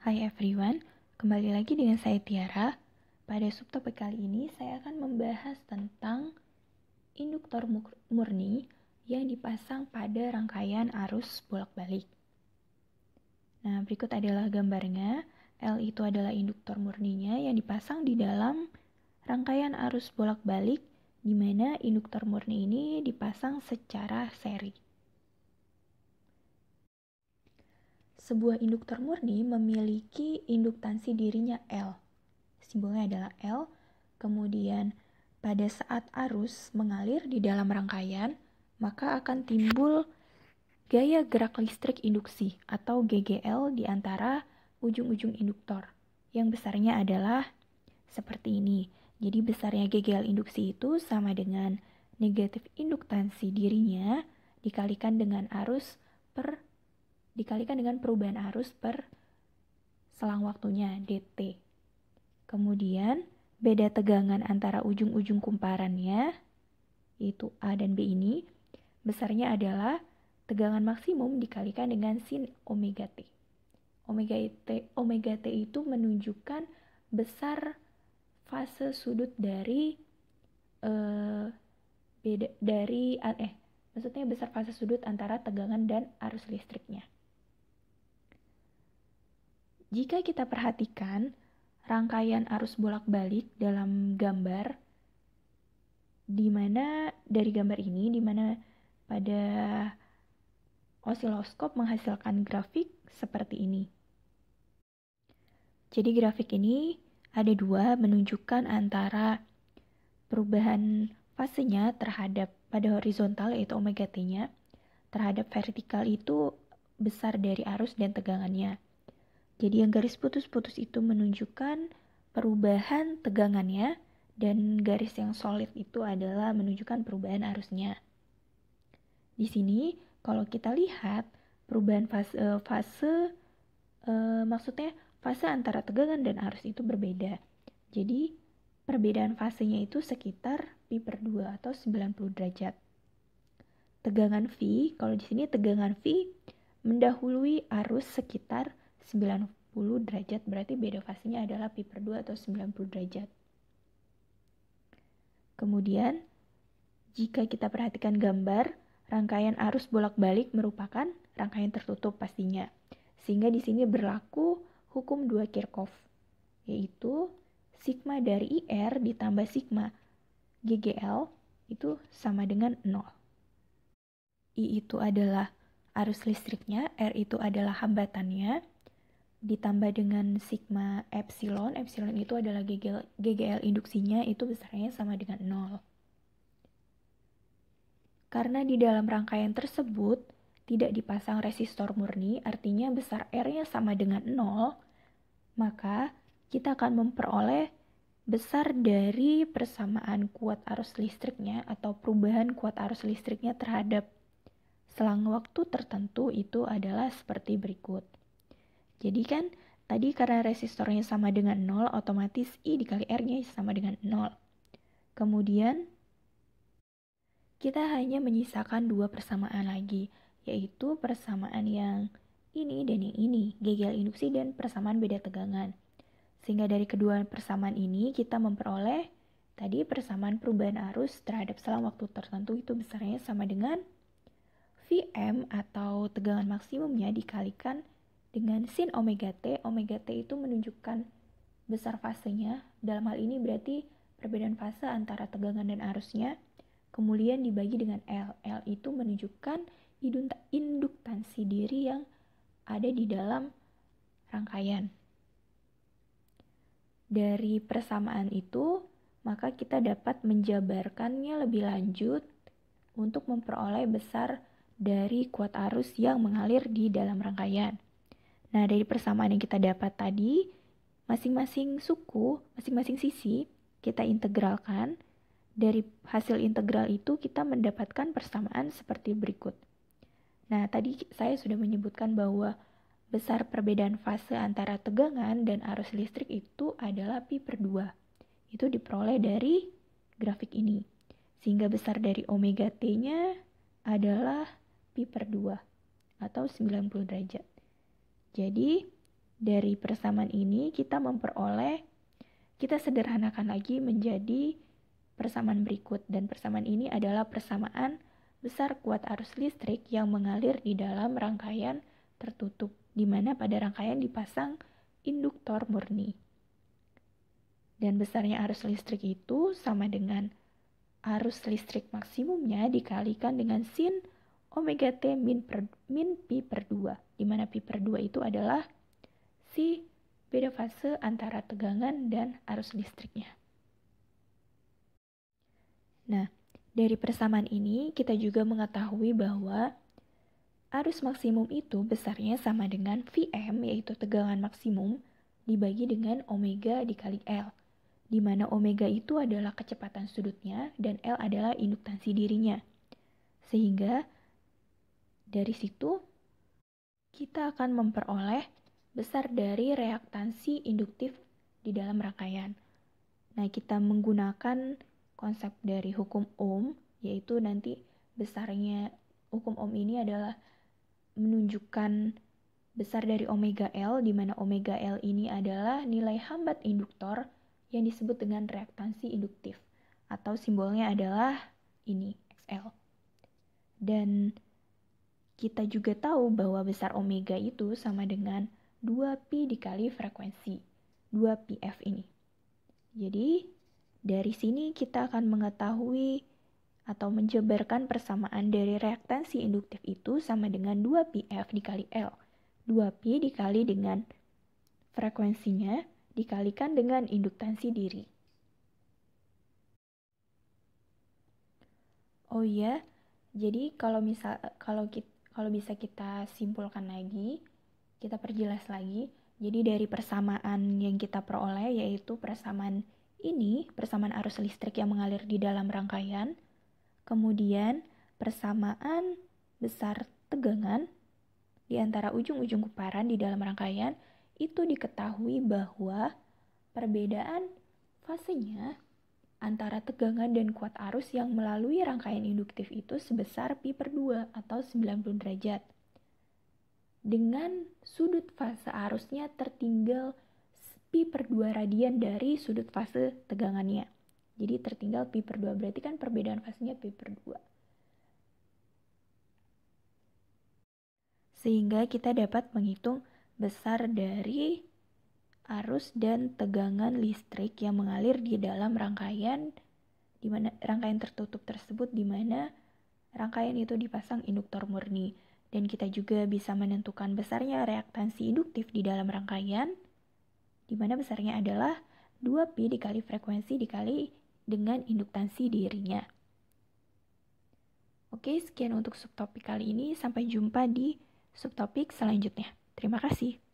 Hai everyone, kembali lagi dengan saya Tiara. Pada subtopik kali ini saya akan membahas tentang induktor murni yang dipasang pada rangkaian arus bolak-balik. Nah, berikut adalah gambarnya. L itu adalah induktor murninya yang dipasang di dalam rangkaian arus bolak-balik di mana induktor murni ini dipasang secara seri. Sebuah induktor murni memiliki induktansi dirinya L. Simbolnya adalah L. Kemudian pada saat arus mengalir di dalam rangkaian, maka akan timbul gaya gerak listrik induksi atau GGL di antara ujung-ujung induktor yang besarnya adalah seperti ini. Jadi besarnya GGL induksi itu sama dengan negatif induktansi dirinya dikalikan dengan arus per dikalikan dengan perubahan arus per selang waktunya DT. Kemudian beda tegangan antara ujung-ujung kumparannya yaitu A dan B ini besarnya adalah tegangan maksimum dikalikan dengan sin omega T. Omega T, omega T itu menunjukkan besar fase sudut dari eh, beda dari eh maksudnya besar fase sudut antara tegangan dan arus listriknya. Jika kita perhatikan, rangkaian arus bolak-balik dalam gambar, di mana dari gambar ini, di mana pada osiloskop menghasilkan grafik seperti ini. Jadi grafik ini ada dua menunjukkan antara perubahan fasenya terhadap pada horizontal yaitu omega t-nya terhadap vertikal itu besar dari arus dan tegangannya. Jadi yang garis putus-putus itu menunjukkan perubahan tegangannya dan garis yang solid itu adalah menunjukkan perubahan arusnya. Di sini kalau kita lihat perubahan fase eh, fase e, maksudnya fase antara tegangan dan arus itu berbeda. Jadi perbedaan fasenya itu sekitar pi per 2 atau 90 derajat. Tegangan V, kalau di sini tegangan V mendahului arus sekitar 90 derajat berarti beda fasenya adalah pi per 2 atau 90 derajat. Kemudian, jika kita perhatikan gambar, rangkaian arus bolak-balik merupakan rangkaian tertutup pastinya. Sehingga di sini berlaku hukum dua Kirchhoff, yaitu sigma dari IR ditambah sigma GGL itu sama dengan 0. I itu adalah arus listriknya, R itu adalah hambatannya, ditambah dengan sigma epsilon, epsilon itu adalah GGL, GGL induksinya itu besarnya sama dengan 0. Karena di dalam rangkaian tersebut tidak dipasang resistor murni, artinya besar R-nya sama dengan 0, maka kita akan memperoleh besar dari persamaan kuat arus listriknya atau perubahan kuat arus listriknya terhadap selang waktu tertentu itu adalah seperti berikut. Jadi kan tadi karena resistornya sama dengan 0, otomatis I dikali R-nya sama dengan 0. Kemudian, kita hanya menyisakan dua persamaan lagi, yaitu persamaan yang ini dan yang ini, gegel induksi dan persamaan beda tegangan. Sehingga dari kedua persamaan ini kita memperoleh tadi persamaan perubahan arus terhadap selang waktu tertentu itu besarnya sama dengan Vm atau tegangan maksimumnya dikalikan dengan sin omega t. Omega t itu menunjukkan besar fasenya. Dalam hal ini berarti perbedaan fase antara tegangan dan arusnya. Kemudian dibagi dengan L. L itu menunjukkan induktansi diri yang ada di dalam rangkaian. Dari persamaan itu, maka kita dapat menjabarkannya lebih lanjut untuk memperoleh besar dari kuat arus yang mengalir di dalam rangkaian. Nah, dari persamaan yang kita dapat tadi, masing-masing suku, masing-masing sisi kita integralkan. Dari hasil integral itu kita mendapatkan persamaan seperti berikut. Nah, tadi saya sudah menyebutkan bahwa besar perbedaan fase antara tegangan dan arus listrik itu adalah pi per 2. Itu diperoleh dari grafik ini. Sehingga besar dari omega t-nya adalah pi per 2 atau 90 derajat. Jadi, dari persamaan ini kita memperoleh, kita sederhanakan lagi menjadi persamaan berikut. Dan persamaan ini adalah persamaan besar kuat arus listrik yang mengalir di dalam rangkaian tertutup, di mana pada rangkaian dipasang induktor murni. Dan besarnya arus listrik itu sama dengan arus listrik maksimumnya dikalikan dengan sin omega T min, per, min pi per 2, di mana pi per 2 itu adalah si beda fase antara tegangan dan arus listriknya. Nah, dari persamaan ini kita juga mengetahui bahwa arus maksimum itu besarnya sama dengan Vm yaitu tegangan maksimum dibagi dengan omega dikali L di mana omega itu adalah kecepatan sudutnya dan L adalah induktansi dirinya. Sehingga dari situ, kita akan memperoleh besar dari reaktansi induktif di dalam rangkaian. Nah, kita menggunakan konsep dari hukum Ohm, yaitu nanti besarnya hukum Ohm ini adalah menunjukkan besar dari omega L, di mana omega L ini adalah nilai hambat induktor yang disebut dengan reaktansi induktif, atau simbolnya adalah ini, XL. Dan kita juga tahu bahwa besar omega itu sama dengan 2pi dikali frekuensi 2pf ini. Jadi, dari sini kita akan mengetahui atau menjabarkan persamaan dari reaktansi induktif itu sama dengan 2pf dikali L. 2p dikali dengan frekuensinya dikalikan dengan induktansi diri. Oh iya, jadi kalau misal kalau kita kalau bisa kita simpulkan lagi, kita perjelas lagi. Jadi dari persamaan yang kita peroleh yaitu persamaan ini, persamaan arus listrik yang mengalir di dalam rangkaian, kemudian persamaan besar tegangan di antara ujung-ujung kuparan di dalam rangkaian itu diketahui bahwa perbedaan fasenya antara tegangan dan kuat arus yang melalui rangkaian induktif itu sebesar pi per 2 atau 90 derajat. Dengan sudut fase arusnya tertinggal pi per 2 radian dari sudut fase tegangannya. Jadi tertinggal pi per 2 berarti kan perbedaan fasenya pi per 2. Sehingga kita dapat menghitung besar dari arus dan tegangan listrik yang mengalir di dalam rangkaian di mana rangkaian tertutup tersebut di mana rangkaian itu dipasang induktor murni dan kita juga bisa menentukan besarnya reaktansi induktif di dalam rangkaian di mana besarnya adalah 2P dikali frekuensi dikali dengan induktansi dirinya. Oke, sekian untuk subtopik kali ini. Sampai jumpa di subtopik selanjutnya. Terima kasih.